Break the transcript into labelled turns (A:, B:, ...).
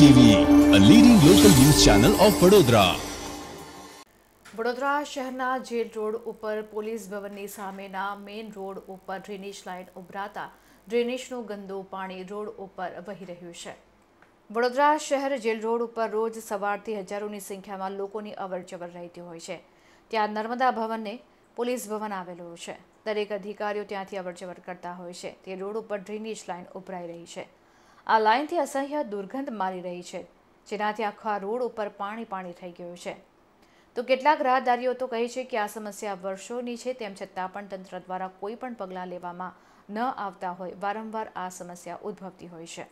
A: TV a leading local news channel of Vadodara
B: Vadodara શહેરના jail
C: road ઉપર police ભવનની સામેના મેઇન રોડ ઉપર ડ્રેનેજ લાઇન ઉભરાતા ડ્રેનેજનું ગંદુ પાણી રોડ ઉપર વહી રહ્યું છે વડોદરા શહેર જેલ રોડ ઉપર રોજ સવારથી હજારોની સંખ્યામાં લોકોની અવરજવર રહેતી હોય છે ત્યાં નર્મદા ભવનને પોલીસ ભવન આવેલું છે દરેક અધિકારીઓ ત્યાંથી અવરજવર કરતા હોય છે તે રોડ ઉપર ડ્રેનેજ લાઇન ઉભરાઈ રહી છે આ લાઇનથી અસહ્ય દુર્ગંધ મારી રહી છે જેનાથી આખા રોડ ઉપર પાણી પાણી થઈ ગયું છે તો કેટલાક રાહદારીઓ તો કહે છે કે આ સમસ્યા વર્ષોની છે તેમ છતાં પણ તંત્ર દ્વારા કોઈ પણ પગલાં લેવામાં ન આવતા હોય વારંવાર આ સમસ્યા ઉદ્ભવતી હોય છે